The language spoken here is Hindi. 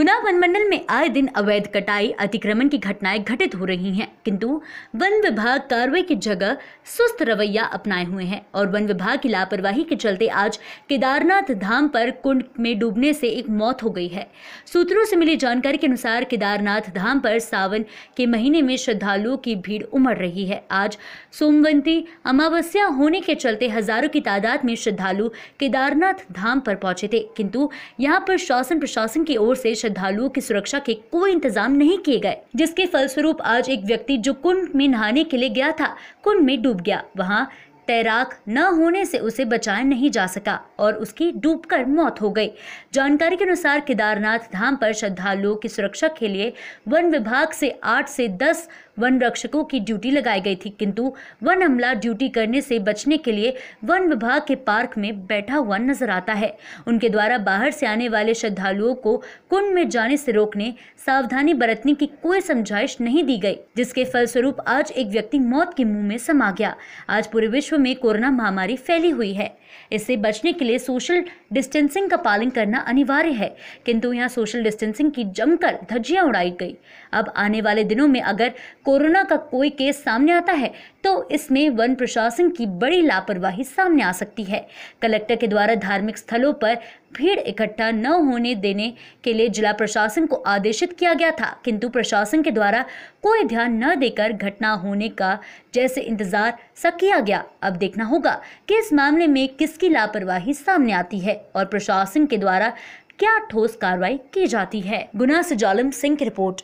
गुना वनमंडल में आए दिन अवैध कटाई अतिक्रमण की घटनाएं घटित हो रही हैं किंतु वन विभाग कार्रवाई की जगह सुस्त रवैया अपनाए हुए हैं और वन विभाग की लापरवाही के चलते आज केदारनाथ धाम पर कुंड में डूबने से एक मौत हो गई है सूत्रों से मिली जानकारी के अनुसार केदारनाथ धाम पर सावन के महीने में श्रद्धालुओं की भीड़ उमड़ रही है आज सोमवंती अमावस्या होने के चलते हजारों की तादाद में श्रद्धालु केदारनाथ धाम पर पहुंचे थे किंतु यहाँ पर शासन प्रशासन की ओर से श्रद्धालुओं की सुरक्षा के कोई इंतजाम नहीं किए गए जिसके फलस्वरूप आज एक व्यक्ति जो कुंड में नहाने के लिए गया था कुंड में डूब गया वहाँ तैराक न होने से उसे बचाया नहीं जा सका और उसकी डूबकर मौत हो गई जानकारी के अनुसार केदारनाथ धाम पर श्रद्धालुओं की सुरक्षा के लिए वन विभाग से आठ से दस वन रक्षकों की ड्यूटी लगाई गई थी किंतु वन हमला ड्यूटी करने से बचने के लिए वन विभाग के पार्क में बैठा हुआ नजर आता है उनके द्वारा बाहर से आने वाले श्रद्धालुओं को कुंड में जाने से रोकने सावधानी बरतने की कोई समझाइश नहीं दी गई जिसके फलस्वरूप आज एक व्यक्ति मौत के मुंह में समा गया आज पूरे विश्व में कोरोना महामारी फैली हुई है इससे बचने के लिए सोशल डिस्टेंसिंग का पालन करना अनिवार्य है किंतु यहाँ सोशल डिस्टेंसिंग की जमकर धज्जियां उड़ाई गई अब आने वाले दिनों में अगर कोरोना का कोई केस सामने आता है तो इसमें वन प्रशासन की बड़ी लापरवाही सामने आ सकती है कलेक्टर के द्वारा धार्मिक स्थलों पर भीड़ इकट्ठा न होने देने के लिए जिला प्रशासन को आदेशित किया गया था किंतु प्रशासन के द्वारा कोई ध्यान न देकर घटना होने का जैसे इंतजार सा किया गया अब देखना होगा कि इस मामले में किसकी लापरवाही सामने आती है और प्रशासन के द्वारा क्या ठोस कार्रवाई की जाती है गुना से जालम सिंह की रिपोर्ट